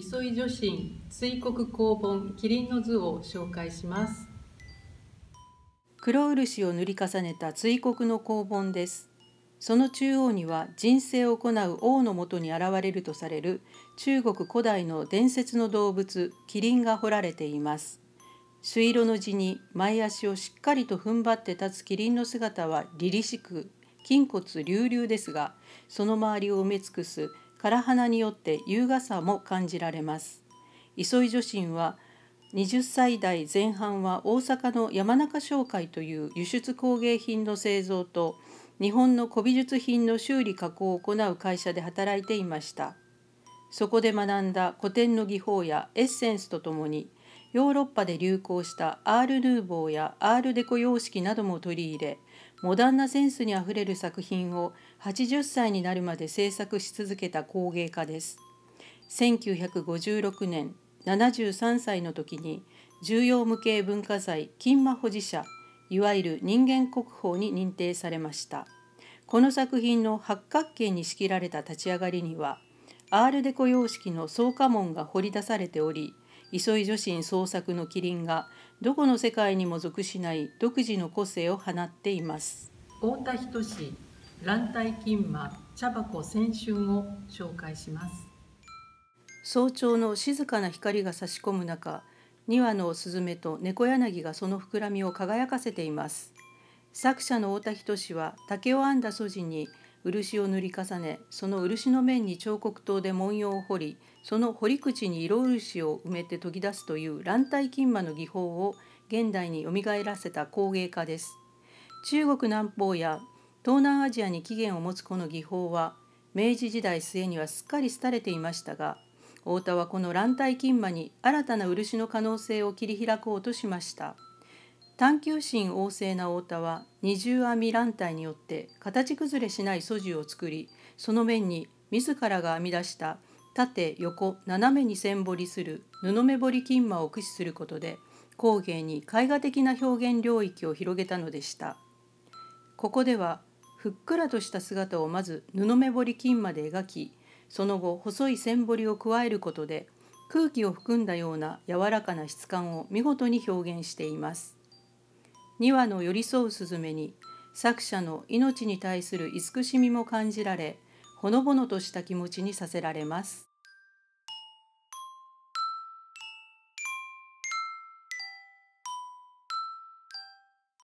磯井女神追国公本麒麟の図を紹介します黒漆を塗り重ねた追国の公本ですその中央には人生を行う王のもとに現れるとされる中国古代の伝説の動物キリンが彫られています朱色の字に前足をしっかりと踏ん張って立つキリンの姿は凛々しく筋骨隆々ですがその周りを埋め尽くす唐花によって優雅さも感じられます磯井女神は20歳代前半は大阪の山中商会という輸出工芸品の製造と日本の古美術品の修理加工を行う会社で働いていましたそこで学んだ古典の技法やエッセンスとともにヨーロッパで流行したアール・ヌーボーやアール・デコ様式なども取り入れモダンなセンスにあふれる作品を80歳になるまで制作し続けた工芸家です。1956年73歳の時に重要無形文化財金馬保持者いわゆる人間国宝に認定されました。この作品の八角形に仕切られた立ち上がりにはアールデコ様式の草加門が掘り出されており急い女神創作のキリンがどこの世界にも属しない独自の個性を放っています太田仁志蘭体金馬茶箱千春を紹介します早朝の静かな光が差し込む中庭のスズメと猫柳がその膨らみを輝かせています作者の太田仁は竹を編んだ素地に「漆を塗り重ねその漆の面に彫刻刀で文様を彫りその彫り口に色漆を埋めて研ぎ出すという蘭体金馬の技法を現代によみがえらせた工芸家です中国南方や東南アジアに起源を持つこの技法は明治時代末にはすっかり廃れていましたが太田はこの蘭体金馬に新たな漆の可能性を切り開こうとしました。探求心旺盛な太田は二重編み乱体によって形崩れしない素地を作りその面に自らが編み出した縦横斜めに線彫りする布目彫り金馬を駆使することで工芸に絵画的な表現領域を広げたのでしたここではふっくらとした姿をまず布目彫り金まで描きその後細い線彫りを加えることで空気を含んだような柔らかな質感を見事に表現しています2羽の寄り添うスズメに作者の命に対する慈しみも感じられほのぼのとした気持ちにさせられます。